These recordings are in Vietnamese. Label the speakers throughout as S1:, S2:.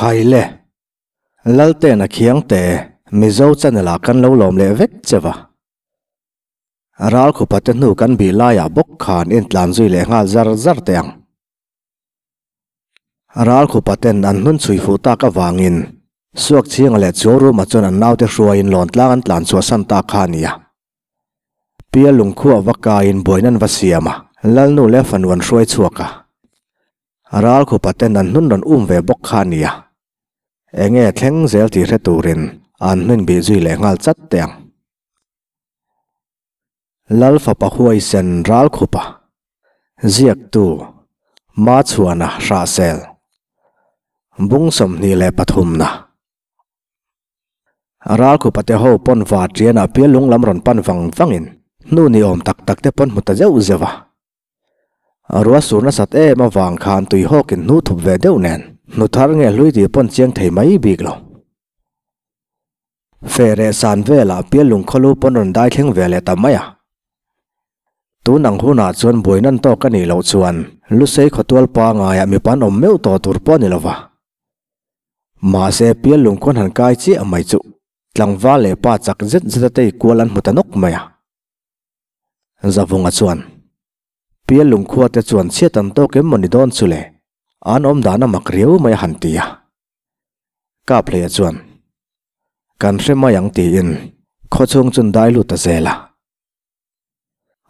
S1: khaile lalte na khiangte mizo chan la kan lo lom le vek cheva ral enge theng zel ti re turin an nun bi zui le pa huai sen ral kho pa ziak tu ma chuana ra sel bung som ni le na ral te ho pon va na pe lung lam pan vang vang in nu ni tak tak te pon muta jau jewa arwa surna sat e ma wang khan tu i ho ki nu นุทารเงลุยดีปนเชียงไทยไม่บีกลงเฟเรซานเวลาเปียลุงขลุปนรนได้เข่งเวลตามไม่อะตัวนังหูนาชวนบวยนั่นโตกันนี่เราชวนลุเซขตัวปางายมีปันอมเมวต่อตุรปอนี่ละวะมาเซเปียลุงคนหันกายจีอไม่จุลังว่าเลป้าจักจิตจิตเตยกวลันมุตนกไม่อะจะวงอชวนเปียลุงขวดจะชวนเชี่ยตันโตเก็มมันดอนสุเล an om dana makriu mai hantia ka phleya chuan kan hre ma yang ti in kho chung chun dai lu ta zela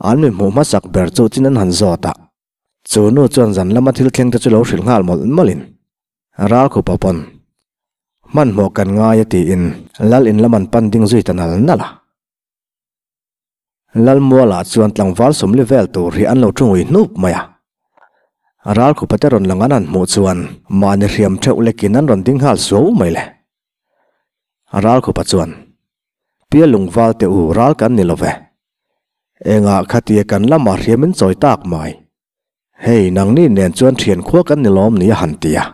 S1: an me mo ma sak ber chu chin an han zo ta chu no chuan zan lama thil kheng ta chu lo hril ngal mol malin ra ko papon man mo kan nga ya ti in lal in laman pan ding zui ta nal nala lal mo la chuan tlang val som le to ri an lo chung wi nup maya ral khu pata ron langa nan mo chuan ma ne riam tha ule ki nan ron ding hal so mai le ral khu pa chuan pia lung wal te u ral kan ni love enga khatia e kan la ma riam en choi tak mai hey nang ni nen chuan thien khu kan ni lom ni tia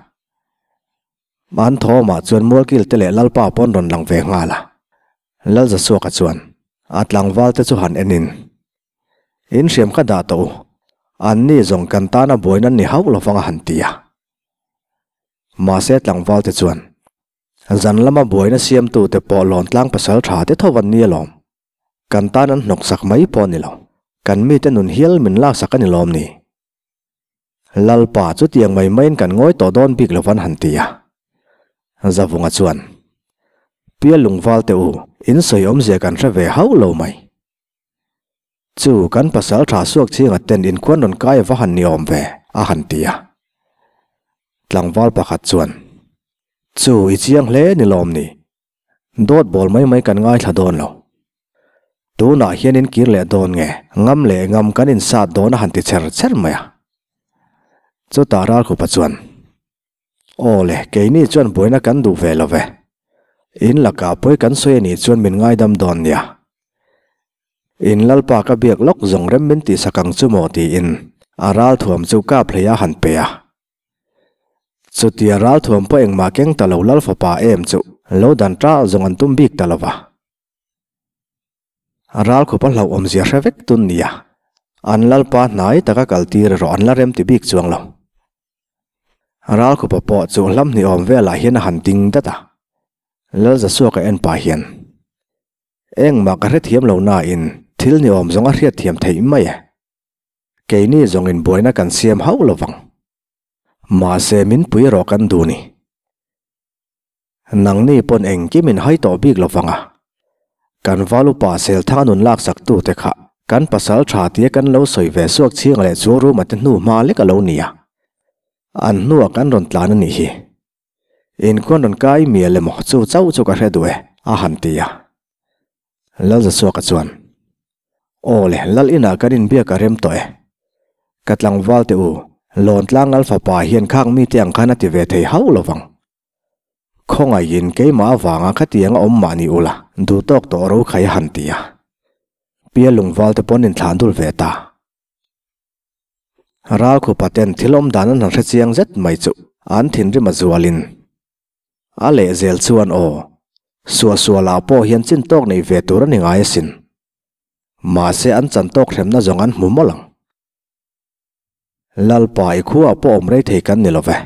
S1: man tho ma chuan mol kil te le lal pa pon ron lang ve nga la lal za so ka chuan atlang wal te chu han enin in riam ka da to อันนี้จงกันตานะบอยนั้นนี่เขาเราฟังหันตียมาเสดหลังวอลเตจวนจันละมาบอยนั้นเสียมตูเตปอหลอนลัางภาษาชาติทวันนี้ลมกันตานั้นนกสักไม่พอนี่ลมกันมีแต่หนุนเฮลมินลาสักนี่ลมนี่ลลป้าจุดยังไม่เม่นกันง้อยต่อดอนปีกลราฟังหันตียจะฟังจวนเพียลุงวอลเตอูอินสยอมเสียกันเสวเฮาเราไม่ chu kan pasal tha suak chi nga ten in kwan ron kai va han niom ve a han tia tlangwal pakhat chuan chu i chiang hle ni lom ni dot bol mai mai kan ngai thla don lo tu na hian in kir le don nge ngam le ngam kan in sa don han ti cher cher maya chu taral khu pa chuan o le ke ni chuan boina kan du ve lo ve in laka poi kan soi ni chuan min ngai dam don nia in lalpa ka biak lok zong rem min ti sakang chu mo ti in aral thuam chu ka phleya han pe ya chu ti aral thuam pa eng ma keng talo lal fa pa em chu lo dan tra zong an tum bik talawa aral khu pa lau om zia shavek tun niya an lalpa nai taka kaltir ro an larem ti bik chuang lo aral khu pa po chu lam ni om han ding da lal za suak en pa hian eng ma ka re thiam in ทิลนี่อมจงอาเรียทียมเทียไม่เกนี่จงอินบวยนักันเสียมเฮาลวังมาเซมินปุยรอกันดูนี่นังนี่ปนเองกิมินให้ตอบีกลวังอ่ะกันวาลุปาเซลทานุนลากสักตูเตคะกันปัสสาวชาติยกันเลวสวยเวสุกเชียงเลยจูรูมาจนหูมาเล็กเลวนียอะอันหนูกันรุนตลานี่ฮีอินควรรนกายมีเลมหัวจูเจ้าจูกระเรดด้วยอาหันตียะแล้วจะสวกจวน oo leh lal inaa kanin bia ka remtoe. Katla nga vaal te oo loontla nga alfa paa hien kaa nga mii tiya nga nga nga tiya vetei hau lo vang. Ko nga yin kei maa vaa nga ka tiya nga oo maa nii oo la duu toog tooroo kaa ya haan tiya. Piya lunga vaal te ponin tlaan tulveta. Raaku paten tiloomdaa na nga ritsi yaang zet maicu aan thi nri ma zuwa lin. A le e zeel zuwan oo sua sua chin toog na ii vetu rani nga sin. Maa se aan chan to krem na zongan muumolang. Lalpa i kuwaa po om rei tei kan nilo weh.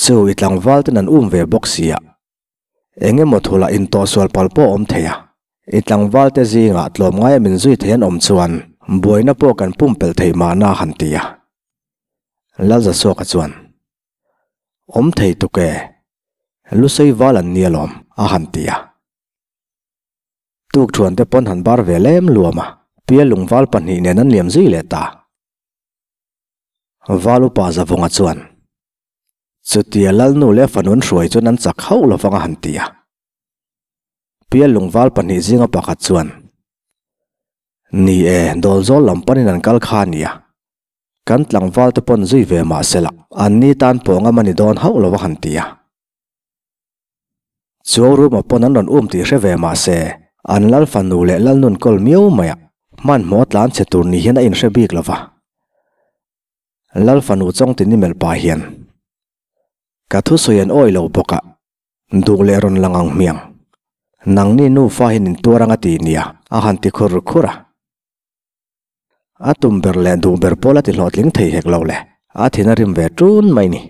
S1: Tsu itlang vaal te nan uum vee boksi ya. E nge motu la in to sual pal po om te ya. Itlang vaal te zii nga atloom nga ya min zui te yan om tsuwan Mboi tuk chuan te pon han bar ve lem lua ma pia lung val pan ni nen an liam zi le ta valu pa za vonga chuan chutia lal nu le fanun shuai chuan an chak hau la vonga han tia pia lung val pan ni zinga pa kha chuan ni e dol zo lam pan nan kal kha ni ya kan tlang val te pon zui ve ma sela an ni tan ponga mani don hau la vonga tia Zoro ma ponan don um ti reve ma se. anlal fanu le lal nun kol miu maya man mot lam che tur ni hian in shabik lova lal fanu chong tin ni mel pa hian ka thu so yan oi lo boka du le ron langang miang nang ni nu fa hin tu ranga ti nia a han ti khur khura atum ber le du ber pola ti lot ling thei hek lo le a thina rim ve tun mai ni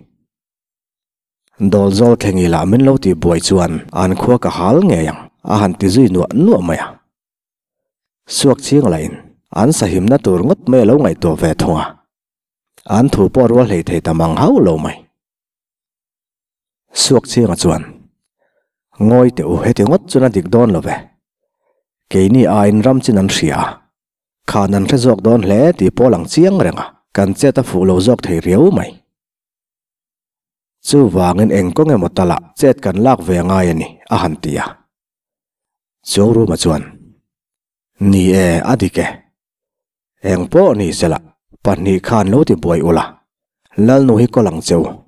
S1: dol zol thengila min lo ti khuwa ka hal nge ahan à, ti zui nuwa nuwa maya à? suak chiang lain an sahim na tur ngot me lo ngai to ve thonga an à? thu por wa lei thei tamang hau lo mai suak chiang chuan ngoi te u heti ngot chuna dik don lo ve keini a in ram chin an hria khan an rezok don hle ti polang chiang renga kan che ta fu lo zok thei riau mai chu wangin engkonge motala chet kan lak ve ngay ani a han tia chuang room a chuan ni e adike eng po ni sela panni khan lo ti boi ula lal nu hi ko lang cheu a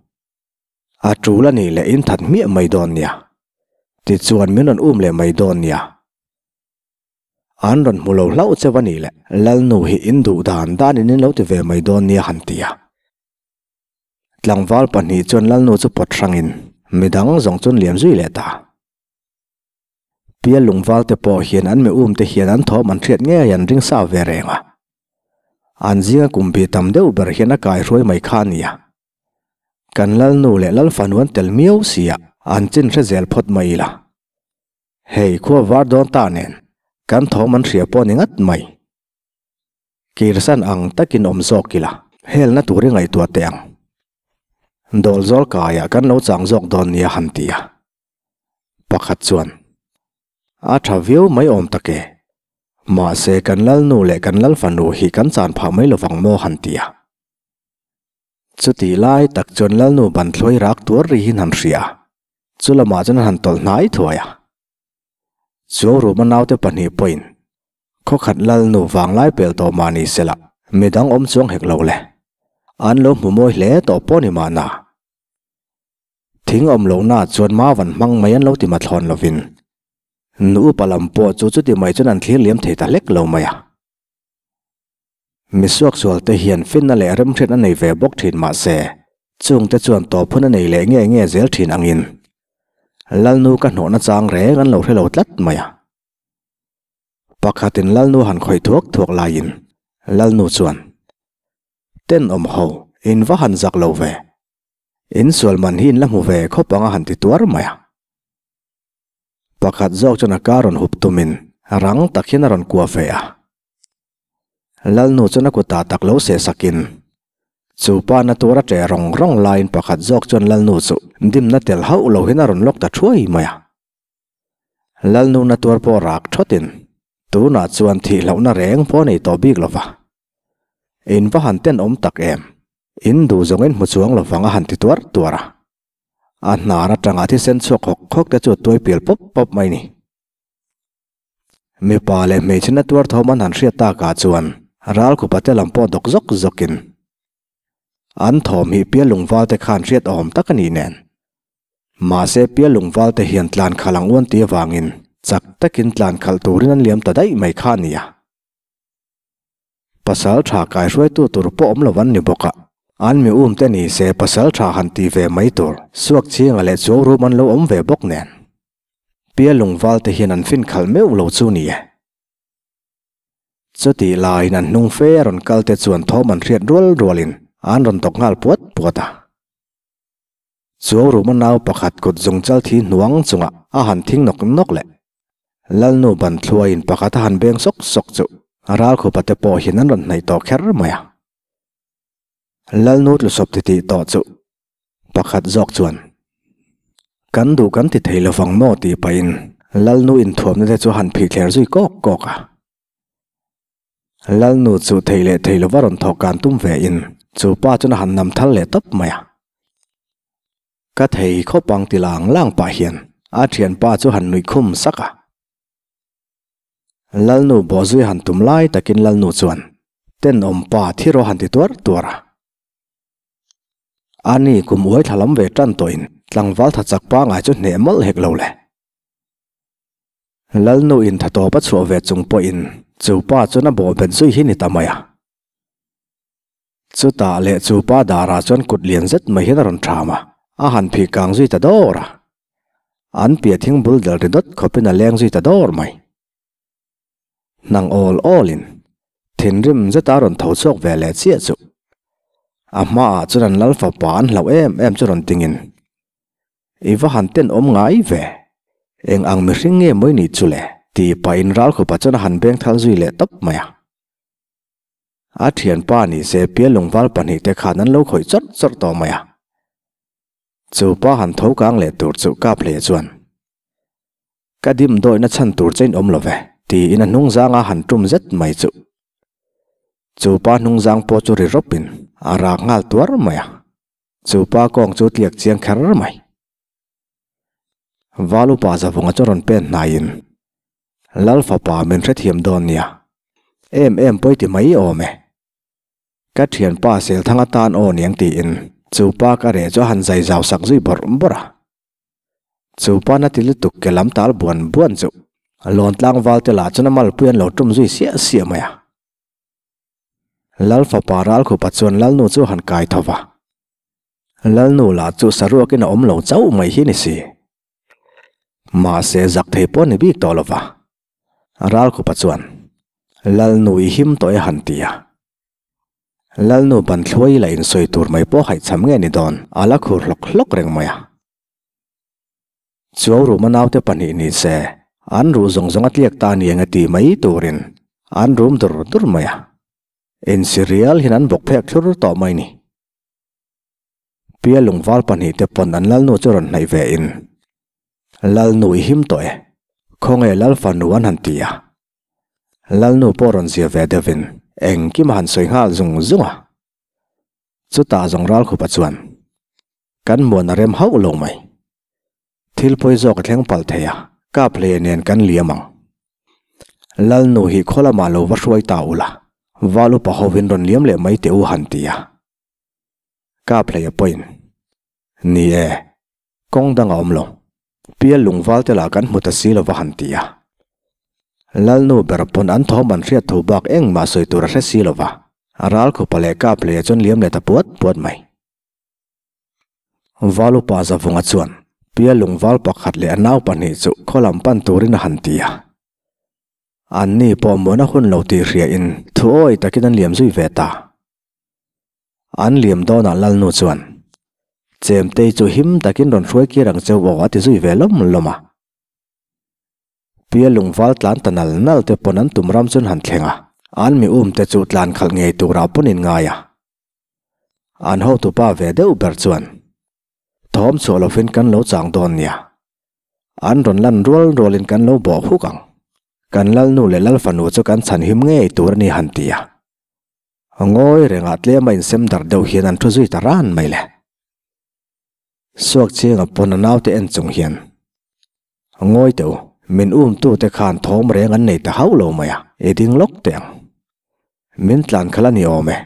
S1: à trula ni le in that mi mai don nia ti chuan min an um le mai don nia an ron mu lo lau chewani le lal nu hi in du dan dan in lo ti ve mai don nia han tia tlangwal panni chuan lal nu in, patrangin midang zong chuẩn liam zui le ta pia lungwal te po hian an me um te hian an thawm an thiat nge yan ring sa ve renga an zinga kumbi tam deuh ber hian a kai roi mai kha nia kan lal nu le lal fanuan tel miau sia an chin re zel phot mai la hei khua war don ta nen kan thawm an thria po ni ngat mai kirsan ang takin om zok kila hel na turi ngai tua teng dol zol kaya kan lo chang zok don nia hantia tia pakhat chuan อาทาวิวไม่อมตะเกมาเซกันลลนูเลกันลลฟันูฮีกันจานผาไม่หลวังโมหันตียจุดตีไล่ตักจนลลนูบันทลอยรักตัวรีหินันเสียจุลมาจนหันตลนายถวยจวงรูมันเอาเตปนีปอยน์ข้ขัดลลนูฟังไลเปลตอมานีเสละไม่ดังอมจวงเหกเลาเลอันลมหุมวยเล่ต่อปนิมานาทิ้งอมโลน้าจวนมาวันมังไม่ยันเลาติมาทอนลวิน nu palam po chu chu ti mai chuan an thlir liếm thei ta lek lo mai a mi suak sual te hian fin na le rem thret a nei ve bok thin ma se chung te chuan to phun a nei le nge nge zel thin angin lalnu lâu hno na chang re kan lo thelo tlat mai a à? pakhatin lalnu han khoi thuak thuak lain lalnu chuan ten om ho in va han zak lo ve in sual man hin la mu ve khopanga à han ti tuar maya à? pakhat zawk chana karon huptumin rang takhin ron kwa fea lalnu chana ku ta tak lo se sakin chu pa na tura tre rong rong line pakhat zawk chon lalnu chu dim na tel hau lo hin ron lok ta thuai maya lalnu na tur po rak thotin tu na chuan thi lo na reng po nei to bik lova in va han ten om tak em in du zongen mu chuang lo vanga han ti tuar tuara อันนาระจังอาที่เส้นสกหกหกจะจุดตัวเปลี่ยนปุ๊บปุ๊บไม่นี่มีปาเลเมชนตัวทอมันหันเสียตากาจวนรัลกุปัตเตลำปอดกซกซกินอันทอมีเปียลุงวาลแต่ขานเสียออมตะกนีแนนมาเซเปียลุงวาลแต่เหียนตลานขลังอ้วนเตียวางินจักตะกินตลานขลตูรินันเลียมตะได้ไม่ขานี่ยภาษาชากายช่วยตัวตุรปอมละวันนิบกะ an mi um te ni se pasal tha han ti ve mai tur suak chi ale chu ru man lo om ve bok nen pia lung wal te hian an fin khal meu lo chu ni e chu ti lai nan nung fe ron kal te chuan thom an riat rual rualin an ron tok ngal puat puata chuang ru man nau pakhat kut zung chal thi nuang chunga a han thing nok nok le lal nu ban thluain pakhat han beng sok sok chu aral khu pate po hinan ron nei to kher maya lal nut lu sop ti to chu pakhat jok chuan kan du kan ti thei lo phang no lal nu in thom ne chu han phi kher zui kok kok a lal nu chu thei le thei lo waron tho kan tum ve in chu pa chu na han nam thal le tap mai a ka thei kho pang ti lang lang pa hian a thian pa chu han nui khum saka lal nu bo zui han tum lai takin lal nu chuan ten pa thiro han ti tor tora ani kum wai thalam ve tan to in tlang wal tha chak pa nga chu ne mal hek lo le lal no in tha to pa chu ve chung po in chu pa chu na bo ben sui hi ni ta ma ya chu ta le chu pa da ra chon kut lien zet ma hi na ron tha ma a han phi kang zui ta do ra an pi a thing bul dal ri dot kho pina leng zui ta do or mai nang all all in thin rim zata ron thau chok vele che chu ama chuan an lalfa pan lo em em chu ron tingin iwa han ten om ngai ve eng ang mi hring nge moi ni chu le ti pa in ral khu pa chuan han beng thal zui le tap maya a à. thian pa ni se pia lungwal pani te khan an lo khoi chot chot to maya à. chu pa han tho kang le tur chu ka ple chuan kadim doi na chan tur chen om lo ve thì in nung hnung zanga hàn tum zet mai chu chupa nungjang po chu ri ropin ara ngal tuar maya chupa kong chu tiak chiang khar mai valu pa za vunga choron pen nain lalfa pa men thret hiam don nia em em poi ti mai o me ka thian pa sel thanga tan o niang ti in chupa ka re cho han zai zaw sak zui bor bora chupa na tilu tuk kelam tal buan buan chu lon tlang wal te la chuna mal puan lo tum zui sia sia maya lalfa paral ko pachon lalno chu han kai thawa lalno la chu saru ke na omlo chau mai hi ni si ma se zak the pon bi tolowa ral ko pachuan lalnu i him toy han tia lalnu ban thloi la in soi tur mai po hai cham nge ni don ala khur lok lok reng maya chuaw ru manaw te pan ni se an ru zong zong atliak ta ni anga ti mai turin an rum dur dur maya in serial hin an bok phek thur to mai ni pia lungwal pani te pon an lal nu churon nai ve in lal nu him to e khong e lal fan wan han tia lal nu poron zia ve devin eng kim han soi hal zung zunga chu ta zong ral khu pachuan kan mon rem hau lo mai thil poi zok thleng pal theya ka ple nen kan liamang lal nu hi khola ma lo wa shuai ta ula walu pahovin ron liam le mai te u hantia ka play a point ni e kong dang omlo pia lungwal te la kan mutasi la hantia lalnu berpon an thoman ria thobak eng ma soi tur re silova aral ko pale ka play chon liam le tapuat puat mai walu pa za vunga chuan pia lungwal pakhat le anaw pani chu kholam pan turin hantia Anni po mo na khun lo ti ria in thu oi ta kin an liam zui ve ta. An liam do na lal nu chuan. Chem te chu him ta kin ron ruai ki rang che wa ti zui ve lom loma. Pia lung wal tlan ta nal nal te po nan tum ram chun han thenga. An mi um te chu tlan khal ngei tu ra po nin ngaya. An ho tu pa ve de u ber chuan. Thom chu lo fin kan lo chang don nia. An ron lan rual rual kan lo bo hu kan lal nu le lal fanu chu kan chan him nge tur ni han ti ya ngoi re nga tle mai sem dar do hian an thu zui ta ran mai le suak che nga pon na naw te en chung hian ngoi te min um tu te khan thom re ngan nei ta hau lo ma ya e ding lok min tlan khala ni me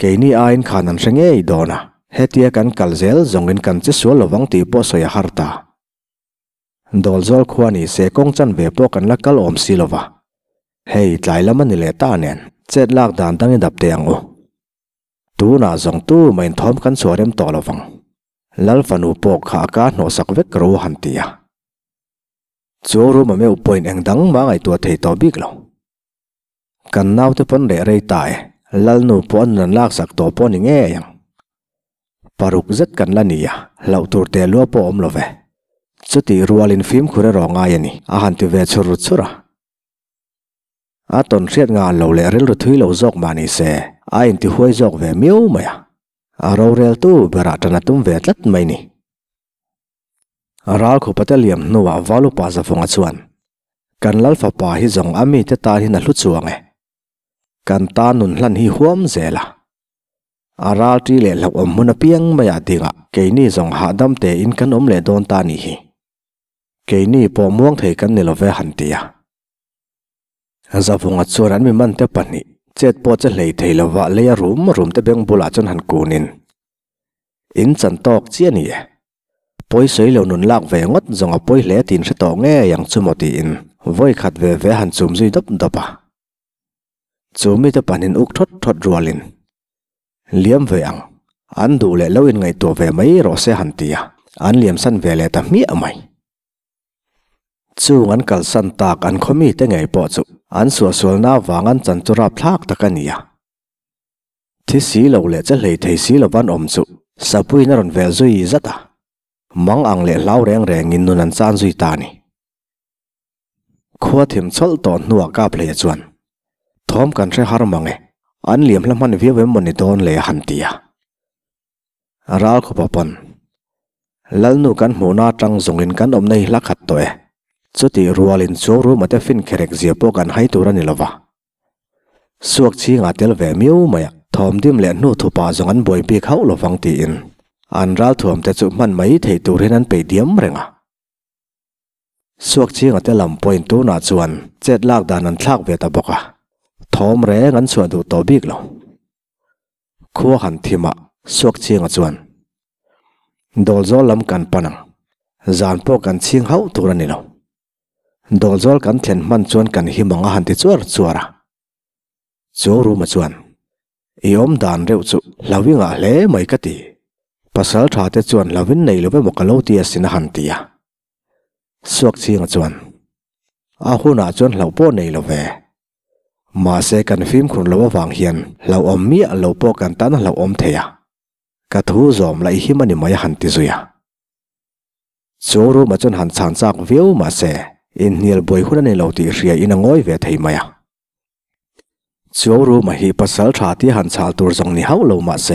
S1: ke ni a in khan an sange i kan kal zel kan che su lo wang po so ya har ดอลจอลควานีเซกงจันเบปกันลักัลอมสิลวะเฮ้ยไหลละมันนี่เลตานเองเจ็ดลักดันตั้งยดับเตียงอโอตัวน่าจงตัวไม่ทอมกันสวรมตัวลฟังลัลฟันอุปโภคากนโนสักเวกรูหันตียจูรูมันไม่อุปอินเองดังมาไอตัวเทตอบิกลกันน่าวที่พันเรไรตายลัลนูปอนนันลักสักตัวปอนิเงยังปารุกจัดกันละนียเราตัวเตลัวปอมลเว chuti rualin film khure ro ngai ani a han tu ve churu chura a ton riat nga lo le rel ru thui lo jok mani se a in ti huai jok ve miu maya a ro rel tu bera tana tum ve tlat mai ni ral khu pataliam nuwa valu pa za fonga chuan kan lal fa pa hi jong ami te ta hi na hlu chuang e kan ta nun hlan hi huam à zela aral ti le lo om muna piang maya dinga keini jong ha dam te in kan om le don ta ni hi ke ni po muang thei kan ni love han tia azavunga chuan an mi man te pani chet po che hlei thei lova leya room room te beng bula chon han nín à? in chân tok chia ni poi sei lo nun lak ve ngot zonga poi hle tin hre to nge yang chumoti in voi khat ve ve han chum zui dop dopa chumi te panin uk thoát thot rualin liam ve ang an du le lo in ngai to ve mai ro se han tia an liam san về le ta mi amai จู่งันกัลสันตากันขมีแต่ไงปอจุอันสัวสวน้าวางันจันจุราพลากตะกันียที่สีเหลาเละจะเลยเทสีเหลาวันอมจุสปุยนรนเวซุยจัตตามังอังเล่เล่าแรงแรงงินนุนันซานซุยตานีขวัดหิมชลตอนนัวกาเปลยจวนทอมกันใช้ฮาร์มังเออันเหลี่ยมละมันเวียเวมมันตอนเลยหันเตียรัลขบปนลลนูกันหมูนาจังส่งเงินกันอมในลักขัดตัว chuti rualin chawru mate fin kherek zia po kan hai tura ni lova suak chi nga tel ve miu maya thom dim le nu thu pa zong an boi pi khau lo wang ti in an ral thuam te chu man mai thei tur hen an pe diam renga suak chi nga te lam point tu na chuan chet lak dan an thlak ve ta boka thom re ngan chuan du to bik lo khuwa han thima suak chi nga chuan dol zo lam kan panang zan po kan ching hau tura ni lo dolzol kan tlen man chuan kan hi monga han ti chuar chuara zo ru ma chuan i om dan reu chu lawinga le mai ka ti pasal tha te chuan lawin nei lobe mokalo ti asina han ti ya suak chiang chuan a huna chuan lawpo nei lobe ma se kan phim khur lawa wang hian law om lawpo kan tan law om the ya ka thu zom lai hi zuya zo ma chuan han chan chak veu se อินเนียลบอยคนนี้เล่าตีเรียอินงอยเวทให้มาจู่รู้มาฮีพัสดุชาติฮันซาลตัวทรงนี้ฮาวเรมาเซ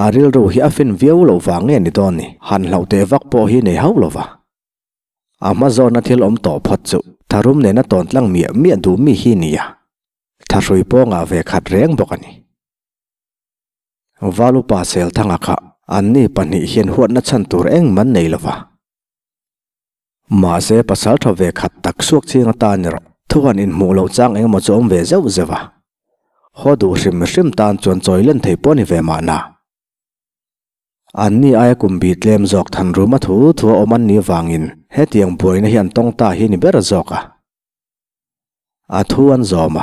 S1: อาริลรู้ฮีอัฟินวิวเลาฟังเงินตอนนี่ฮันเล่าเทวักพ่อฮีนี่ฮาวเรวะอามาจอนัทเทลอมตอบพัดจู่ทารุมเนนัตตอนตั้งมีมีดูมีฮีนี่ยะทารุยปองอาเวขัดเรงบอกันี่วาลุปสเซลทั้งอาคาอันนี้ปนิเห็นหัวนัชันตัวเองมันในละฟะ Maase pasal thaw ve khat tak suak chi nga taa nir, thuwan in mu lau chang inga mocha om ve zew zewa. Ho du shim shim taan chuan choy lan thay po ni ve ma na. An ni aya kumbi tlem zog than ru ma thu thua om an ni vang in, he tiang buay na hiyan tong taa hi ni bera zog a. A thuwan zo ma,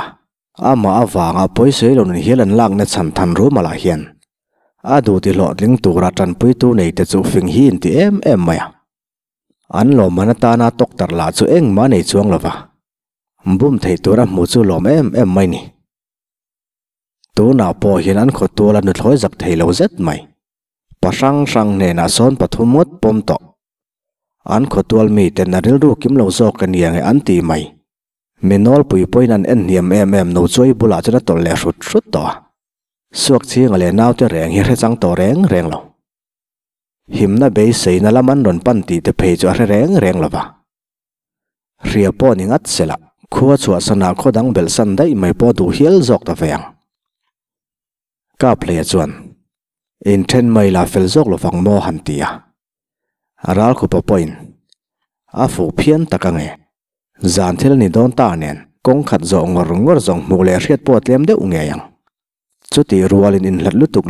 S1: a ma a vang a poy suy lo nun lan lang na chan than ru ma la hiyan. A du ti lo ling tu ra tran pui tu nei te zu fing hiin ti em em maya. อันลมมันตานาตกตลาดสุเองมาในช่วงละวะบุ้มไทยตัวรับมุสุลมเอ็มเอ็มไม่นี่ตัวน้าพอเห็นอันขดตัวละนุดห้อยจับไทยเราเซ็ตไหมปะชังชังเนี่ยนาซ้อนปฐุมมดปมตออันขดตัวมีแต่นาริลรู้กิมเราซอกกันยังอันตีไหมเมนอลปุยปุยนั่นเอ็นเหียมเอ็มเอ็มนูช่วยบุลาจะนดตัวเลี้ยสุดสุดต่อสวกเชียงอะไรน่าเจะแรงเฮียจังต่อแรงแรงเรา himna be seina la man ron pan ti te phe jo re reng reng la ba ria po ni ngat sela khuwa chu asana kho dang bel san dai mai po du hiel jok ta veyang ka play chuan in ten mai la fel jok lo fang mo han ti ya aral khu po point a fu phian ta ka nge zan thel ni don ta nen kong khat zo ngor ngor zong mu le riat po tlem de u nge yang chuti rualin in lutuk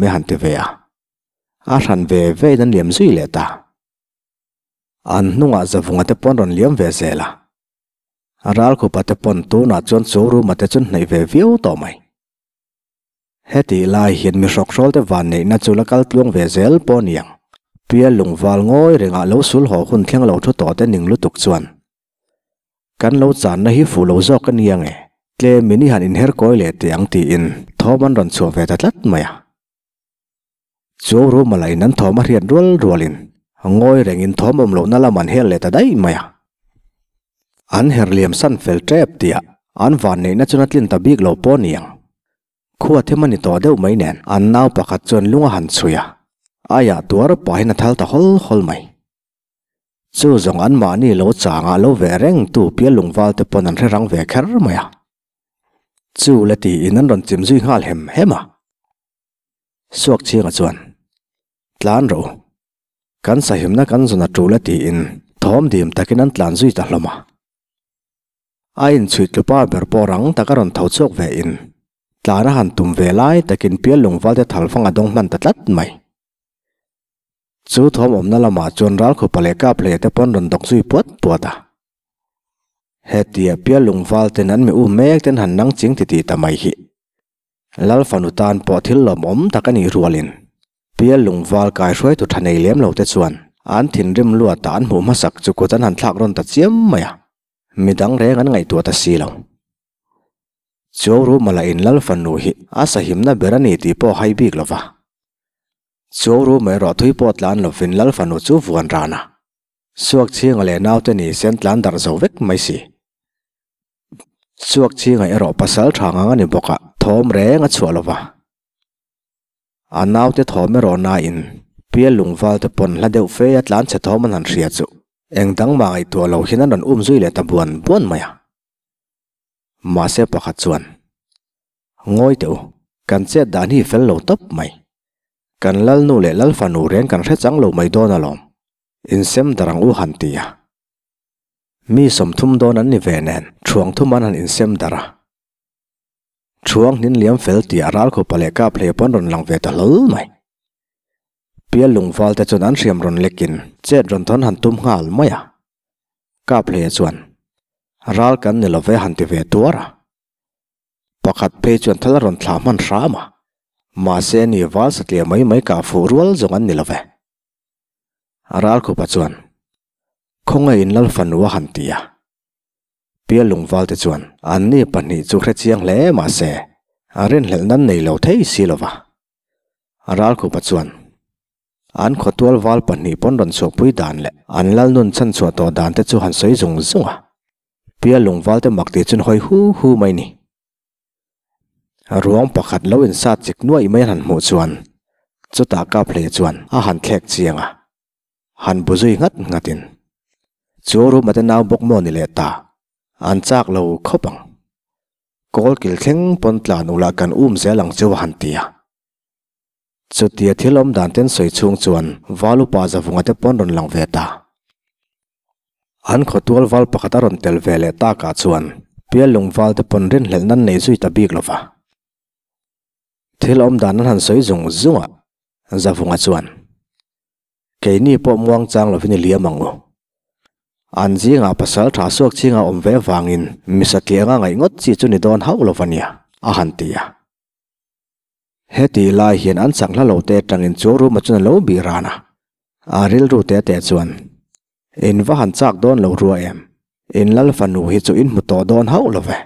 S1: me han veya a ran ve ve dan liam zui le ta an nunga zavunga te pon ron liam ve la. zela aral ko pate pon tu na chon choru mate chon nei ve viu to mai heti lai hian mi rok rol te van nei na la kal tlung ve zel pon yang pia lung wal ngoi renga lo sul ho hun thleng lo thu to te ning lu tuk chuan kan lo chan na hi fu lo zo kan yang e tle mini han in her koi le te ang ti in thoman ron chu ve ta tlat maya à. chowro malai nan thoma rian rol rolin ngoi rengin thomom lo nala man hel le ta dai maya an herliam san fel trap tia an van nei na chonatlin ta big lo ponia khuwa the mani to deu mai nen an nau pa kha chon lunga han chuya aya tuar pa hin thal ta hol hol mai chu zong an ma ni lo changa lo ve reng tu pia lung wal te pon re rang ve kher maya chu ron chim zui hal hem hema suak chi chuan tlan ro kan sahimna kan zona tula ti in thom dim takin an tlan zui ta hloma a in chhuit lupa ber porang takaron thau chok ve in tlara han tum ve lai takin pial lungwal te thal fanga dong hman tatlat mai chu thom omna lama chon ral khu pale ka phle te pon ron dok zui pot puata hetia pial lungwal te nan me u mek ten han nang ching ti ti ta mai hi lal fanutan po thil lom om takani rualin pia lungwal kai hruai tu thanei lem lo te chuan an thin rim lua ta an hmu masak chu ko chan han thlak ron ta chiam maya à. midang reng an ngai tu ta si lo chawru mala in lal fanu hi asa himna berani ti po hai bik lova chawru mai ro thui pot lan lo fin lal fanu chu vuan rana suak chiang le nau te ni sen tlan dar zo vek mai si suak chiang ai ro pasal thanga ni boka thom reng a chualova อันน่าวทีทอมไม่รอนาอินเพียลุงฟ้าจะปนหลังเดวเฟย์ตันเชทอมันหันเสียจุเอ็งตั้งมาไอตัวเราเห็นนั่นอุ้มซุยเลยตะบวนบ้วนมาอ่ะมาเสียประคัส่วนงอยเดียวกันเสียดานี่เฟลโลตบไหมกันลัลนูเล่ลัลฟานูเรียนกันเสียจังโลไม่โดนอารมณ์อินเสียมดังอู้หันตีอ่ะมีสมทุ่มโดนนั่นนี่เวเนนช่วงทุ่มมันนันอินเสียมดาระ chuang nin liam fel ti aral ko pale ka phle pon ron lang ve ta lo lung val ta an riam ron lekin che ron han tum maya ka phle chuan ral kan ne lo ve han ti ve chuan thal ron thla man ra ma ma se ni val sat le mai mai ka fu rual pa chuan khong ngai in lal fan ya เปียลุงวอลเตจวนอันนี้ปนิจุเครียงเล่มาเสอเรนเหลนั้นในเหล่าเทศิลวะรักคูปจวนอันขตัววอลปนิปนรันโซปุยดานเลอันหลลนั้นฉันสัวตัวดานเตจวนสวยจงจงวะเปียลุงวอลเตมักเตจุนหอยฮู้ฮูไม่นี่รวงประคัดเล่าอินซาจิกนัวอีไม่หันมุจวน จุดตากาเพลจวนอาหันแขกเจียงอ่ะหันบุ้ยงัดงัดอินจูรูมาเตนาวบกมอนิเลตา an zag lo khopang kol kil kheng pon tla nu la kan um se lang chu han tia chu tia thilom dan ten soi chung chuan walu pa za vunga te pon ron lang ve ta an kho tual wal pa kha ron tel ve le ta ka chuan pe lung wal te pon rin hlel nan nei zui ta bik lo fa thilom dan nan han soi zung zunga za vunga chuan ke ni po muang chang lo vini liamang lo anji nga pasal thasok chinga omwe wangin misakenga ngai ngot chi chu ni don haulovania a hantia heti lai hian an changla lo te tangin choru machuna lo bi rana a ril ru te te chuan en wa han chak don lo ruwa em en lal fanu hi chu in muto don haulove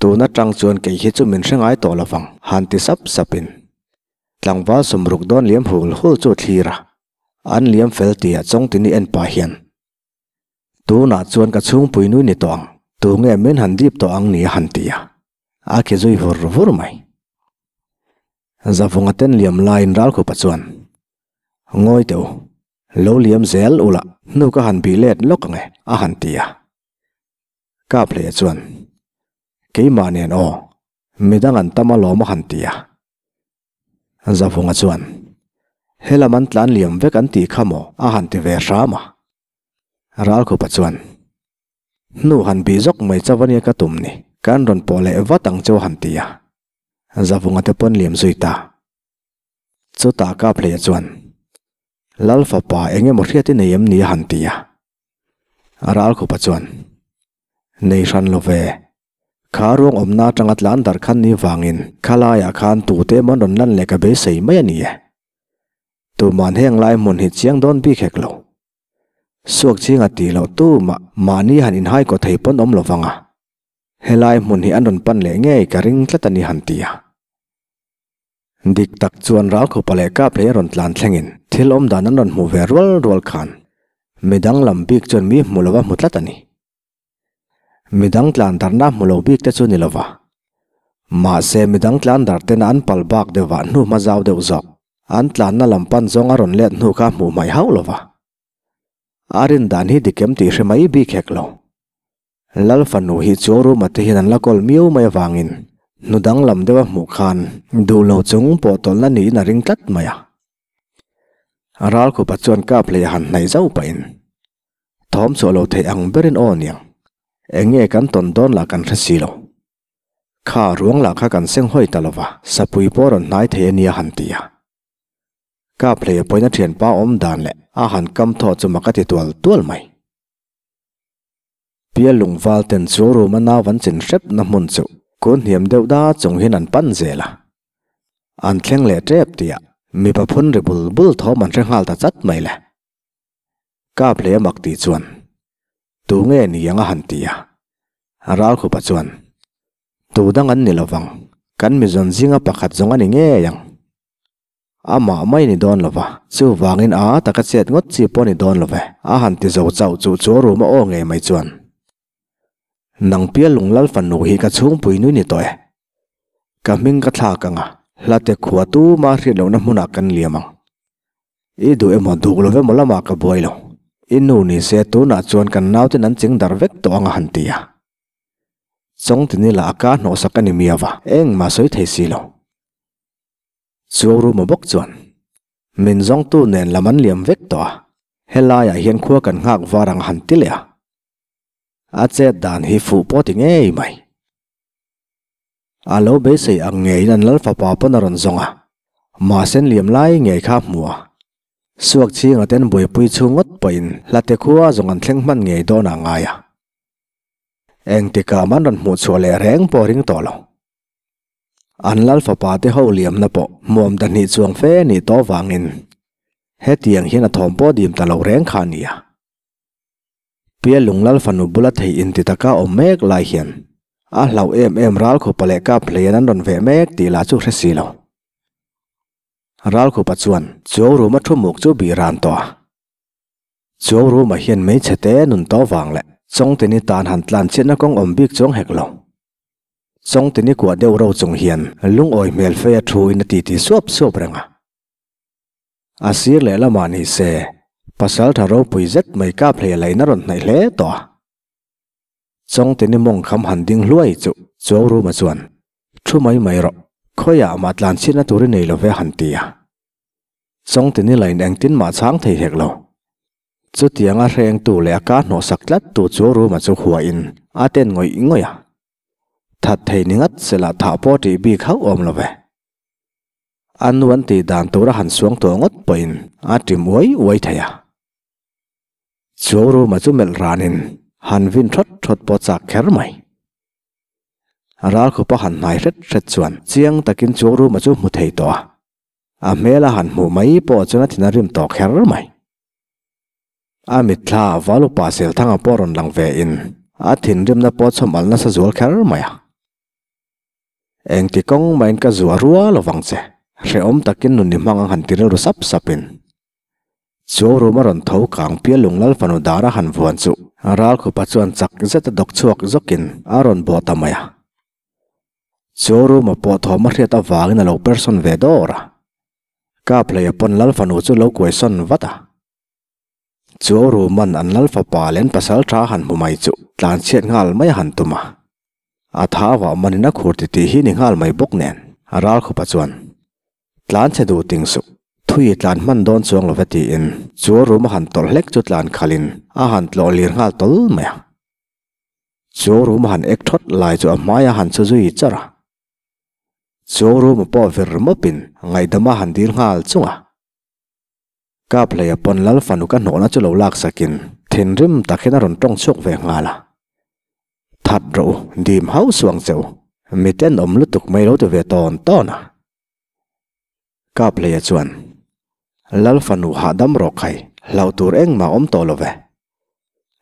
S1: tu na tang chuan ke hi chu min hrengai to la fang hanti sap sapin tlangwa sumruk don liam hul hul chu thira an liam fel a chong en pa hian tu na chuan ka chung pui nu ni tong tu nge men han dip to ang ni han tia a ke zui vor vor mai zafunga ten liam lain ral ko pachuan ngoi teu lo liam zel ula nu ka han bi let lok nge a han tia ka ple chuan ke ma nen o midang an tama lo ma han tia zafunga chuan helaman tlan liam vek an ti khamo a han ti ve rama ral khu pachuan nu han bi zok mai chawani ka tumni kan ron pole watang chaw han tia zavunga te pon liam zuita chu ta ta ka phle chuan lal fa pa enge mo hriat nei em ni han tia ral khu pachuan nei ran love kha rong omna tangat lan dar khan ni wangin khalaya khăn tu te mòn ron lan le ka be sei mai ani tu man heng lai mun hi chiang don bi khek lâu suak chi nga ti lo tu ma ma ni han in hai ko thai pon om lo vanga helai mun hi anon pan le nge ka ring tla tani han ti ya dik tak chuan ra kho pale ka phe ron tlan thlengin thil om dan anon mu ver wal rol khan medang lam bik chon mi mulawa mutla tani medang tlan dar na mulo bik ta chuni lowa ma se medang tlan dar ten an pal bak de wa nu ma zaw de zok an tlan na lam pan zong aron le nu ka mu mai arin dan hi dikem ti hremai bi kheklo lal fanu hi choru mate hi an la kol miu mai wangin nudang lam dewa mu khan du lo chung potol na ni na ring tlat maya ral ko pachon ka ple han nai zau pain thom so lo the ang berin on yang enge kan ton don la kan thasilo kha ruang la kha kan seng hoi talowa sapui poron nai the ania han tia ka phle ye poina thien pa om dan le a han kam tho chu makati tol tol mai pia lung val ten zo ro mana van chen shep na mun chu ko niam deu da chung hin an pan je an thleng le trep tia mi pa phun re bul bul tho man re hal ta chat mai la ka phle mak ti chuan tu nge ni yang han tia ral khu pa chuan tu dang an ni lo kan mi zon zinga pakhat zong ani nge yang ama mai ni don lova chu wangin a taka chet ngot chi poni don lova a han ti zo chau chu chu ro ma ong nge mai chuan nang pia lung lal fan no hi ka chung pui nu ni toy ka ming ka tha ka nga la te khuwa tu ma hri lo na muna kan liam e du e mo du lova mo la ma ka boi lo in e nu ni se tu na chuan kan nau te nan ching dar vek to ang han ti ya chong ti ni la ka no sa ka ni mi eng ma soi si lo chuaru mo bok chuan mình zong tu nen laman liam vek to helaya hian à, khua kan ngak warang han ti lea a che dan hi fu po ti ngei mai alo be sei ang ngei nan lal fa pa pa na ron zonga ma sen liam lai ngei kha mua suak chi nga ten boi pui chu ngot pain late khua zong an thleng man ngei do na nga ya eng ti ka man ron mu chu le reng po ring to lo อันลัลฟปาเตหูเลียมนับปมวมดันิดวงเฟนิโตวังอินเฮตียงเฮนทอมปอดิมตะลอเรงขานียเปียลุงลัลฟนุบุลัดเฮอินติตะกาอมเมกไลเฮียนอัลลเอ็มเอ็มรัลคูปเลกับเลียนันดนเวเมกตีลาจูเรสิโลรัลคุปัจวนโจรูมาทุมุกจูบีรันตัวโจรูมาเฮียนเมชเตนุนโตวังเละจงตินิตานหันทลันเชนกงอมบิกจงเฮกโล song tini kwa de ro chung hian lung oi mel fe ya thu in ti ti sop sop ranga asir le la ma ni se pasal tha ro pui zet mai ka phle lai na ron nai le to song tini mong kham han ding luai chu chaw ro ma chuan thu mai mai ro khoya ma tlan chi na tur nei lo ve han ti ya song tini lai nang tin ma chang thei hek lo chu tiang thathay ningat sila thapo ti bikha omlove. Anwan ti dantura han suang to ngot poin atim wai wai thaya. Choro machu mel ranin han vin trot trot po cha kher mai. Ral khupa han nai ret ret chuan chiang takin choro machu muthay toa. A mela han mu mai po chana tinarim to kher mai. Amitla valu pasil thanga poron lang in. A thinrim na po sa zhul kher eng ti kong main ka zuwa ruwa lo vang tse. Re om takin nun nimang ang hantire ru sap sapin. Zuwa ruma ron thau ka ang pia lung lal panu dara han vuan tsu. Aral ku pa chuan chak zet dok chuak zokin aron bo tamaya. Zuwa ruma po thua marhe ta vahin na lo person vedo ora. Ka play upon lal panu chu lo kwe son vata. Zuwa ruma an lal fa palen pasal tra han bumay ā thāwa ā mani nā khurti tīhīni ngāl māi bōk nēn, ā rāl kūpa juwan. Tlān ca dhū tīng sūk, thū yi tlān man dōn jua ngā vā tī'i īn, zuo rūma hān to lhlek ju tlān khālin ā hān tlō līr ngāl to lūma ya. Zuo rūma hān ektot lāi ju ā māyā hān tsū zui yi ca ra. Zuo rūma pō vīr rūma pīn, ngāi dhamma hān dīr ngāl chūnga. Gāplaya pon lāl fān u ka nōna ju lau lāk thật rộ đìm hấu xuống dầu mì tên ổng lúc tục mấy lỗ tù về tòn to nà cáp lìa chuẩn lal phanu hạ đâm rộ khai lão tù eng mà ổng tò lô về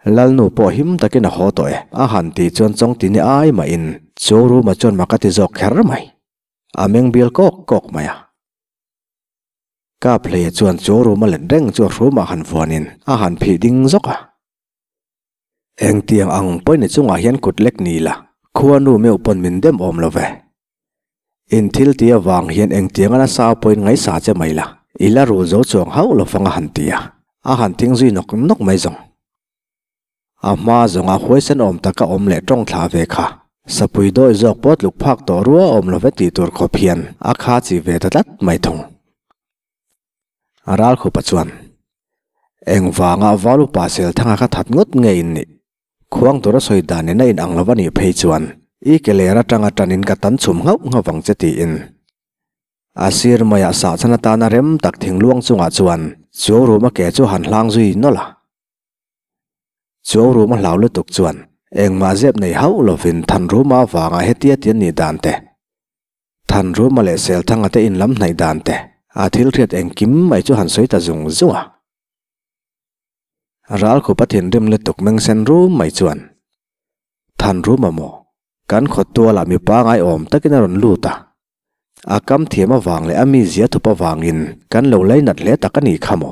S1: lal nu po him takin a ho toy à à. a han ti chon chong ti ni ai ma in choru ma chon makati jok kher mai ameng bil kok kok maya ka ple chuan choru ma len reng chu hru ma han vonin a han phi ding zoka à. eng tiang ang poi ni chunga hian kut lek ni la khuanu meu pon min dem om love in thil tia wang hian eng tiang ala sa point ngai sa che mai la ila ru zo chuang hau lo fanga han tia a han ting zui nok nok mai zong a ma zong a huaisen om taka om le tong thla ve kha sapui doi zok pot luk phak to ruwa om love ti tur kho phian a kha chi ve ta tat mai thong aral khu pachuan eng wanga valu pasel thanga kha that ngot ngei ni khuang tura soi dane na in anglo wani phei chuan i kelera tanga tanin ka tan chum ngau ngawang che ti in asir maya sa chana ta na rem tak thing luang chunga chuan chu ru ma ke chu han hlang zui no la chu ru ma lau lu tuk chuan eng ma zep nei hau vin than ru ma wanga hetia tian ni dan te than ru ma le sel thanga te in lam nai dan te a thil riat eng kim mai chu han soi ta zung zuwa รัลขบัดเห็นเริ่มเลตกเมงเซนรู้ไม่ชวนท่านรู้มาโมการขดตัวลามีปางไงออมตะกินอรนลูตาอากำเทียมาวางเลยอามีเสียทุปวางอินกันเหลวไหลนัดเละตะกันอีขโม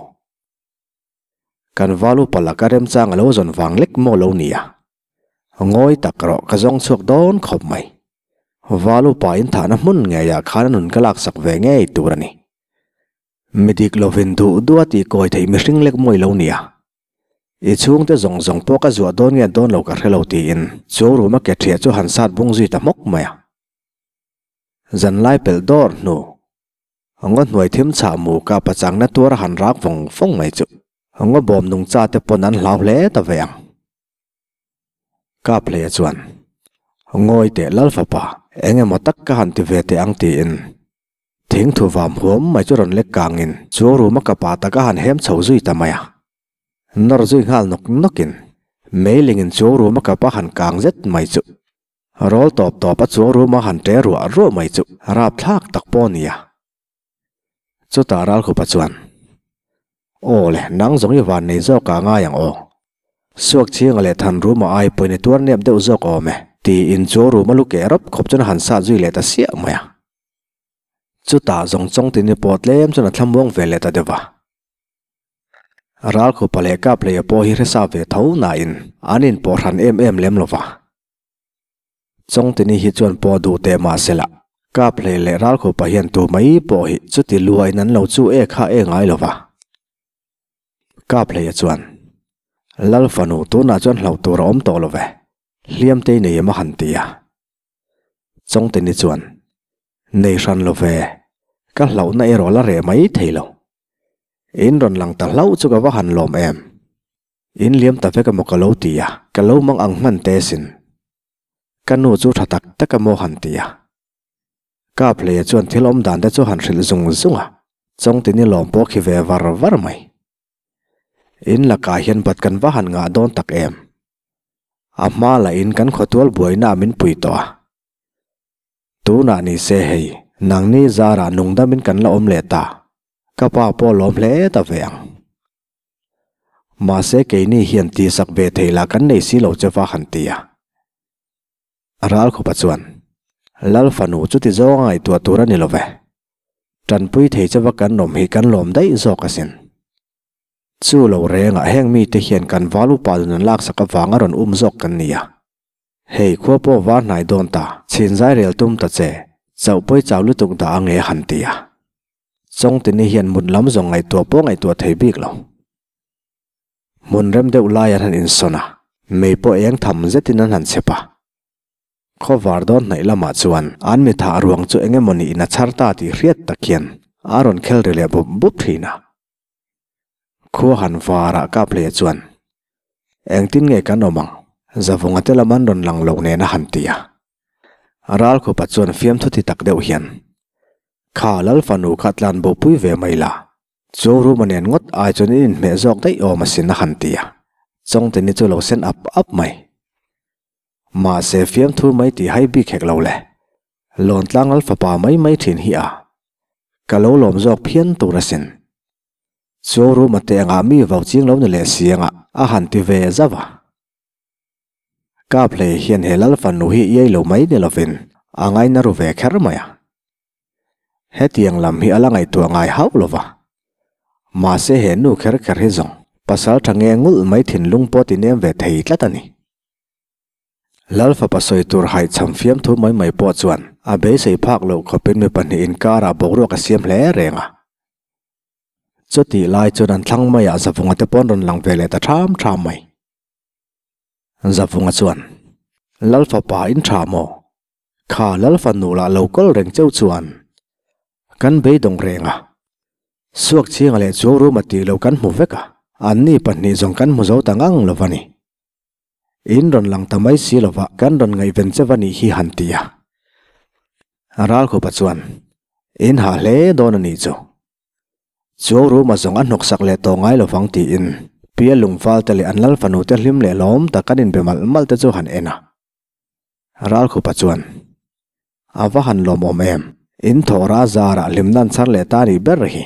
S1: กันวาลูปลักเริ่มจ้างเลวจนวางเล็กโมเลวเนียงอยตะกรอกระจงสวกดอนขบไม่วาลูปาอินฐานมุ่นไงอยากขานุนกลักสักเวงไงตัวนี้มิดิกโลวินดูดัวตีกอยไทยมิสิงเล็กมวยเลวเนียอีช่วงเตะจงจงพวกก็จวดโดนเงินโดนเรากระเทลตีนช่วงรู้มาเกตียช่วหันซาดบุ้งจีตะมกไหมจันไล่เปิลดอร์นูองก็หน่วยทิมสามูกาประจังนัตัวหันรักฟงฟงไม่จุองก็บอมนุงจ่าเตปนนั้นเหลาเละตะเวียงกาเพลจวนงอยเตะลัลฟปะเอ็งมตักกหันติเวเตอังตีอินทิ้งถูวามหัวไม่จุรนเล็กกางอินชัวรู้มากระปาตะกหันเฮมเฉาซุยตะไมยะ nar zui ngal nok nokin mailing in chu ru ma ka pa han kang zet mai chu rol top top a chu ru ma han te ru a ro mai chu ra thak tak ponia chu ta ral ku pa chuan ole nang zong i wan nei zo ka nga yang o suak chi ngale than ru ma ai pe ni tuar nep u zo ko me ti in chu ru ma lu ke rap khop chan han sa zui le ta sia ma ya chu ta zong chong tin ni pot lem chu na thlamuang le ta dewa ral ko pale ka play po hi resa ve tho na in anin por han em em lem lova chong tini hi chuan po du te ma sela ka play le ral ko pa hian tu mai po hi chuti luai nan lo chu e kha e ngai lova ka play chuan lal fanu tu na chuan hlau tu rom to love liam te nei ma han tia chong tini chuan nei ran love ka hlau na e ro la re mai thei in ron lang ta lau cho ka wa han lom em in liam ta ve ka mo ka lo ti ya ka lo mang ang man te sin ka nu chu tha tak ta ka mo han ti ya ka ple chuan thil om dan da chu han ril zung zunga chong tini lom po khi ve var var mai in la ka hian bat kan wa han nga don tak em amma la in kan khotwal buaina min pui to tu na ni se hei nang ni zara nungda min kan la om le ta ka pa po lom hle ta veng ma se ke ni hian ti sak ve theila kan nei si lo chewa han tia aral khu pachuan lal chút chu ti zongai tua tua tura ni love tran pui thei chewa kan nom hi kan lom dai zo ka sin lâu lo renga heng mi thể te hian kan valu pa dun lak sak awanga ron um zok kan nia hei bỏ wa này don ta chin zai rel tum ta che chau poi chau lu tung ta ange han tia trong tin hiền một lắm dòng ngày tua po ngày tua thấy biết lo mun rem deuh lai han in sona à. mei po eng tham zetin an han sepa kho var don nai lama chuan mới mi ruộng cho anh enge moni ina charta ti hriat takian aron khel rele bu bup thina kho han ra ka ple chuan eng tin nge kan omang zavunga dạ te laman ron lang lo ne na han tia aral à. kho bắt chuan fiam thu thì tak deuh hiền ข้าลัลฟันูขัดลันบุปุยเวไม่ละจูรูมันเองงดอายจนอินเมจอกได้ออมาสินหันตียจงแต่นี้จูเราเส้นอับอับไม่มาเซฟียมทูไม่ตีให้บีเขกเราแหละหลอนตั้งอัลฟาปาไม่ไม่ถิ่นฮิอากะโลลมจอกเพี้ยนตัวรสินจูรูมันเตงอามีวาวจิงเราเนี่ยเสียงอ่ะอาหันติเวซะวะกาเพลเฮียนเฮลัลฟันูฮิเย่เราไม่เนี่ยเราเป็นอ่างไงนารูเวแค่รมายะ hết tiang làm hi ala ngai tua ngai hau lova à? mà sẽ hẹn nu kher kher he zong pasal thange ngul mai thin lung po ti nem ve thei tlatani lalfa pasoi tour hai trăm fiam thu mai mai po à chuan a be sei phak lo khopin me pan in kara bokro ka siam hle renga choti lai chon an thlang mai à, a zavunga te pon ron lang về lại ta tham tham mai zavunga chuan lalfa pa in tham thamo kha lalfa nu la lokal reng châu chuan kan be dong renga suak chinga le chu ru mati lo kan mu veka anni panni jong kan mu zo tangang lovani in ron lang tamai si lo lova kan ron ngai ven chewani hi hantia ral ko pachuan in ha le don ni chu chu ru ma jong an nok sak le to ngai lovang ti in pia lungfal te le anlal fanu te hlim le lom ta kan in bemal mal te chu han ena ral ko pachuan awa han lom om em in thora zara limdan sar le tari ber hi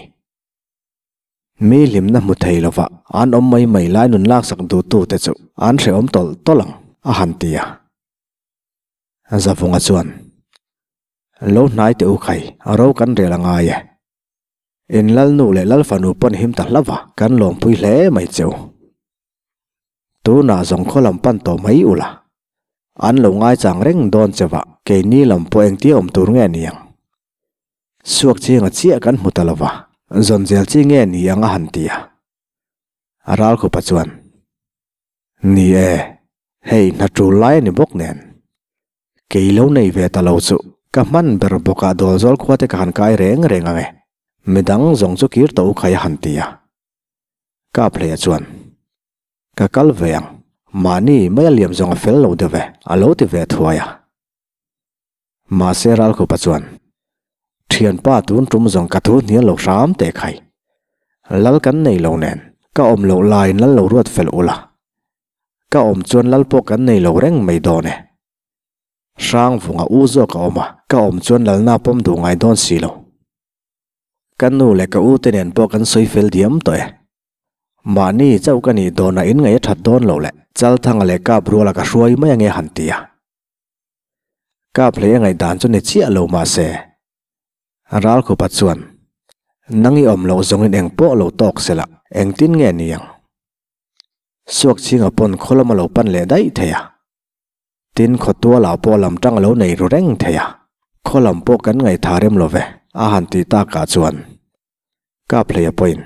S1: mi limna mu thei lova an om mai mai lai nun lak sak du tu te chu an re om tol tolang a han tia zavunga chuan lo nai te u khai aro kan re langa ye in lal nu le lal fanu pon him ta lava kan lom pui hle mai cheu tu na zong kholam pan to mai ula an lo ngai chang reng don chewa ke ni lam po eng ti om tur nge niang suak chinga chia kan mutalawa zonjel chi nge ni anga à hantia aral à. à ko pachuan ni e hey, na tru lai ni bok nen keilo nei ve talo chu ka man ber boka dol zol khwate ka han kai reng reng ange medang zong chu kir to khai tia. ka ple chuan ka kal veng mani mai liam zong fel lo de ve alo te ve thuaya ma seral ko pachuan thiền ba tuôn trung dòng cả thú nhớ lộc sám tệ khay lal cắn này lầu nền các om lộc lai lal lộc ruột phải lầu là các ông chuan lal po cắn này lầu reng mày đòn nè sáng vùng ở u zo các ông à các om chuan lal na pom đủ ngay đòn xì lầu cắn nu lệ các u tên nền po cắn suy phèl điểm tội mà ní cháu cái này đòn này in ngày thật đòn lầu lẹ chal thằng lại các bro là cả suy mấy nghe hẳn tiya các plei ngày đàn cho nên chia lầu mà xè ral khu pachuan nangi om lo zong in eng po lo tok sela eng tin nge niang suak chinga pon kholama lo pan le dai theya tin kho to la po lam tang lo nei ro reng theya kholam po kan ngai tharem lo ve a han ti ta ka chuan ka play a point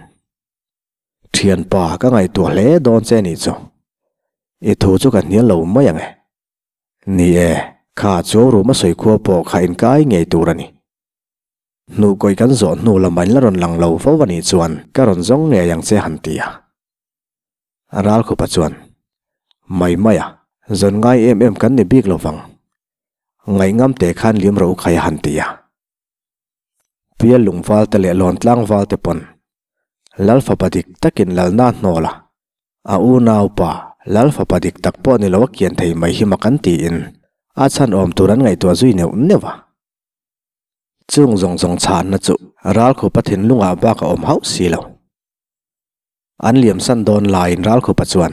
S1: thian pa ka ngai to le don che ni cho e tho chu ka nia lo ma yang e ni e ka chu ru ma soi kho po kha in kai ngai turani ani nu koi kan zo nu lamain la ron lang lo fo wani chuan ka ron zong nge yang che han tia ral khu pa chuan mai maya zon ngai em em kan ni bik lo wang ngai ngam te khan lim ro khai han tia pia lung fal te le lon tlang fal te pon lal fa padik takin lal na nola a à u nau pa lal fa padik tak po ni lo kian thei mai hi makan ti in a chan om turan ngai to zui ne um wa จึงจงจงชานนะจุรัลขุปถินลุงอาบากอมเฮาสีเหลอันเหลี่ยมสันโดนลายรัลขุปจวน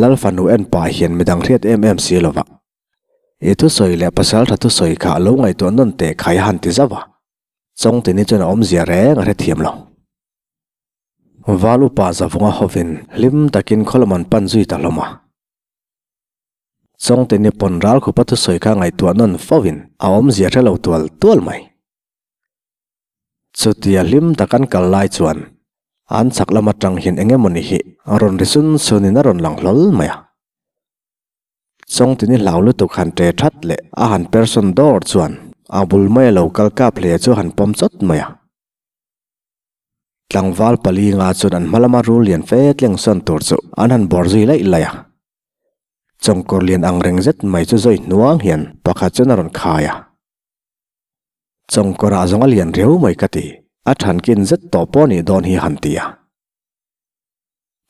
S1: ลัลฟันูเอ็นป่าเฮียนมีดังเรียดเอ็มเอ็มสีเหลวะเอทุสอยเลภาแหลปัสลทัตุสอยข้าลุงไงตัวนั่นเตะไขหันติจาวะจงตินิจนอมเสียแรงอะไรเทียมหลวาลุปาจาฟงอาฮวินลิมตะกินขลมันปันจุยตะลมะจงตินิปนรัลขุปทุสอยข้าไงตัวนั่นฟวินอาอมเสียเทลตัวตัวไหม chutia lim takan kal lai chuan an chaklama tang hin enge moni hi aron risun suni na ron lang lol maya song tini lawlu tu khan te that le a han person dor chuan abul mai local ka ple chu han pom chot maya tlang wal pali nga chu dan malama rul yan fe tleng san tor chu an han bor zui lai la ya chong kor lien ang reng zet mai chu zoi nuang hian pakha chu na ron khaya จงกระจงเลียนเร็วไม่กติอัฐานกินจะต่อป้อนีดอนฮีหันเตีย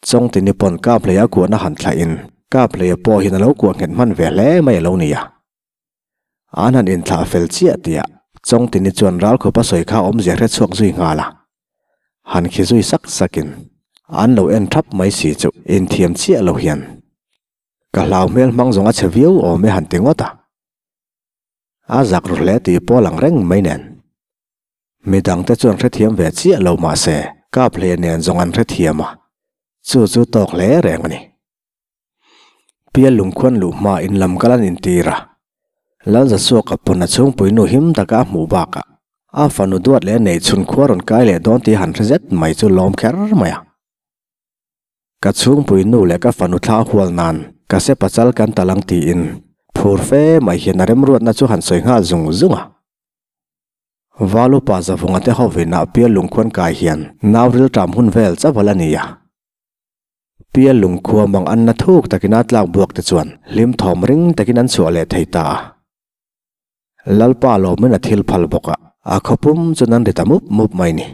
S1: จงตินิปนกัาเพลยกัวนะหันทลายินกัาเพลยป้อหินเลวกัวเห็นมันเวลไม่เลวนี่อันนั้นอินทาเฟลเซียเตียจงตินิจวนรัลวคืปสวยข้าอมเสียริญสวกซุยงาละหันขี้ซุยสักสักินอันเลวเอ็นทับไม่สีจุอินเทียมเสียเลวเหยนกะลาวเมลมังจงอัจฉริยะโอไม่หันติงอตาอาจักรเลตีปอหลังเร่งไม่แน่นมีดังแต่จวนเรเทียมเวเชียเรามาเสก้าเพลเนียนจงอันเรทียมะจู่จู่ตอกแหลแรงนี่เปียลุงควนลุมาอินลำกลันอินตีระแล้วจะสวกับปนชงปุยนุหิมตะกะหมูบากะอาฟันุดวดเละในชุนควรนกายเละดอนที่หันเรเซตไม่จู่ล้อมแคร์ไม่กระชงปุยนุและกะฟันุท้าหัวนันกะเสปัจจัลกันตะลังตีอิน thur fe mai hian rem ruat na chu han soi nga zung zunga walu pa zavunga te hovena pia lungkhon kai hian nawril tam hun vel chawal ania pia lungkhua mang anna thuk takina tlak buak te chuan lim thom ring takin an chuale theita lalpa lo men a thil phal boka a khopum chunan retamup mup mai ni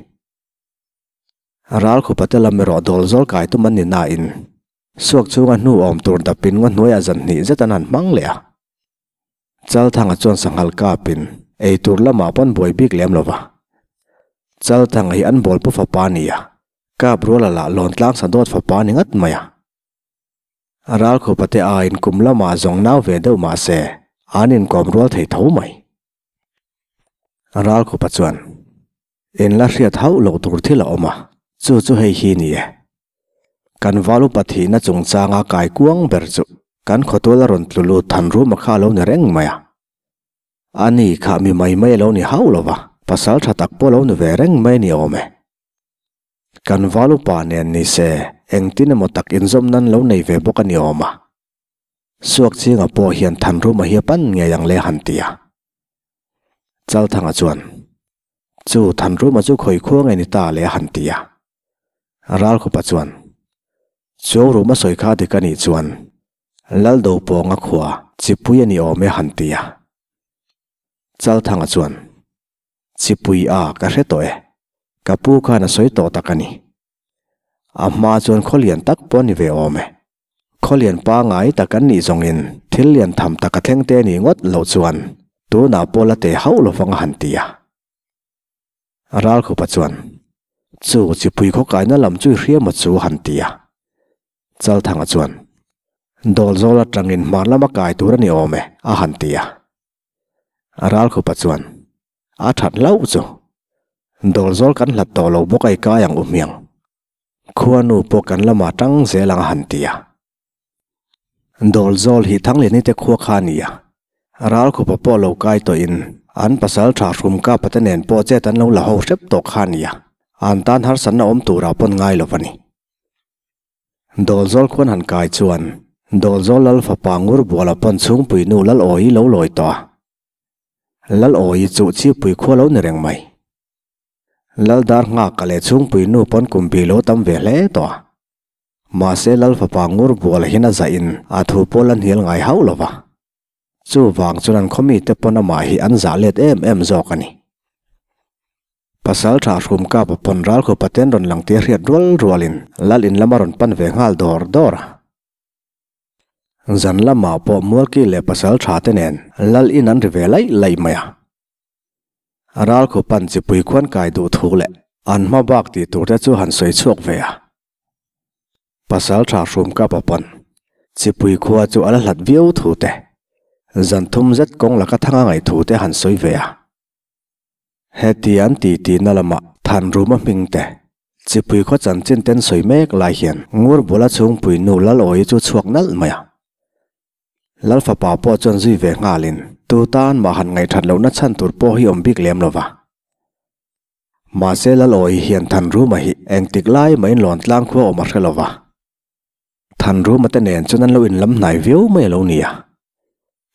S1: ral khupatela mero dolzol kai tu man ni na in suak chunga hnu om tur da pin nga hnuai a zan ni zetanan mang le a Chal thang a chon sang hal ka apin. E tur la ma pan boi bik leam lova. Chal thang hi an bol po fa pa ni ya. Ka bro la la lon lang sa dot fa pa ni ngat maya. Aral ko pate a in kum la ma zong nao ve dao ma se. An in kom rool thay thao mai. Aral ko pa chuan. In la shiat hao lo tur thi la oma. Chu chu hei hi ni ye. Kan valu pati na chung cha ngakai kuang berzu. กันขอตัวละรนตุลุทันรู้มาข้าเราเนี่ยแรงไหมอ่ะอันนี้ข้ามีไม่ไม่เราเนี่ยเฮาหรอวะภาษาชาทักพอเราเนี่ยแรงไม่เนี่ยโอเมกันวาลุปานี่นี่เสเองที่เนี่ยมตักอินซอมนั่นเราในเว็บกันเนี่ยโอมาสวกจีงอ่ะพอเห็นทันรู้มาเฮียปั้นเงี้ยยังเลหันเตียเจ้าทางอาจวนจู่ทันรู้มาจู่คอยคั่งไงนีิตาเลหันเตียรัลขปัจจวนจู่รู้มาสอยข้าดีกันอีจวน lal do po nga khuwa chipui ani ome hantiya. hantia. thang chuan, chipui a ka re toe, ka pu na soi to takani. A ma chuan kholian tak po ni ve ome. me. Kholian pa ngai takan ni zong in, tham te ni ngot lo chuan, tu na po la te hau lo fang hantia. Ral khu pa chuan, chu chipui ko kai na lam chui hria mo chu hantiya. Chal thang chuan, dol zola tangin marlama kai turani ome ahantia aral ko pachuan a that lau chu dol zol kan la to lo bokai ka yang umyang khuanu po kan lama tang zelang hantia dol zol hi thang le ni te khuwa khania aral ko pa po lo kai in an pasal tha shum ka patanen po che tan lo la ho sep to khania har san na om tu pon ngai lo pani dol zol han kai dolzo lal fa pangur bola panchung pui nu lal oi lo loi to lal oi chu chi pui kho lo nereng mai lal dar nga kale chung pui nu pon kum bi lo tam ve le to ma se lal fa pangur bola hina za in a thu polan hil ngai hau lo wa chu wang pon ma hi let em em zo pasal tha shum ka pon ral ko paten ron lang te riat rol lal in lamaron pan ve ngal dor dor ha zan lama po mual ki le pasal tha tên nen lal in an rive lai lai maya aral ko pan chi pui khwan kai du thu le an ma bak ti tur te chu han soi chok ve a pasal tha shum ka pa pan chi pui khwa chu ala hlat viau thu te zan thum zet kong la ka thanga ngai thu te han soi ve a hetian ti ti na lama than ruma ming te chi pui khwa chan chin ten soi mek lai hian ngur bola chung pui nu lal oi chu chuak nal à? lalfa pa po chon zui ve nga lin tu tan ma han ngai that lo na chan tur po hi om bik lem lova ma se la loi hian than ru ma hi eng tik lai main lon tlang kho om a lova than ru ma te nen chuan lo in lam nai veu mai lo nia à.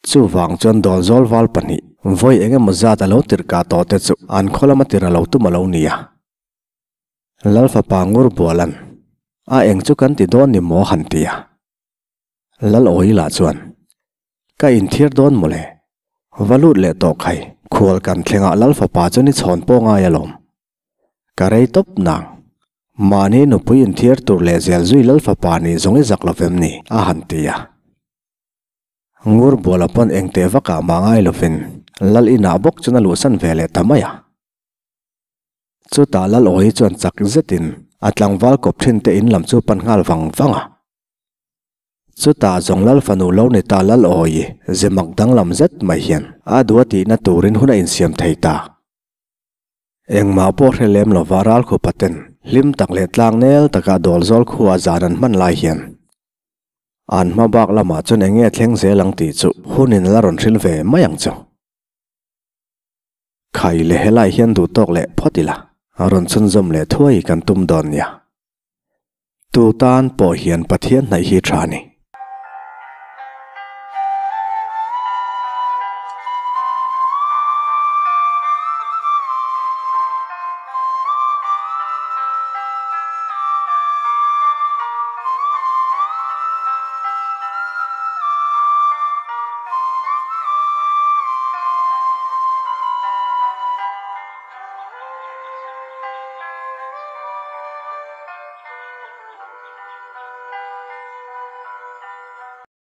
S1: chu wang chuan don zol wal pani voi enge ma za ta lo tir ka to te chu an khola ma tir lo tu ma lo nia lalfa pa ngur bolan a eng chu kan ti don ni mo han tia lal oi la chuan ka in thir don mole walu le to khai khol kan thlenga lal fa pa chani chon po nga ya lom karei top na mane no pu in thir tur le zel zui lal fa ni zong e zak ya ngur bol apon eng te va ka nga lo lal ina bok chana lu san vele tamaya chu ta lal oi chon chak zetin atlang wal kop thin te in lam chu pan ngal wang wanga sự ta zong lal fanu lo ne ta lal oi zemak dang lam zet mai hian a dua ti na rin huna in siam thei ta eng ma po hrelem lo varal khu paten lim tak le tlang nel taka dol zol khu a à zanan man lai hiền hian an ma bak lama chun enge thleng ze lang ti chu hunin la ron thril ve mayang chaw khai le helai hian du tok le photila aron chun zom le thuai kan tum don ya tu tan hiền hian pathian nai hi thani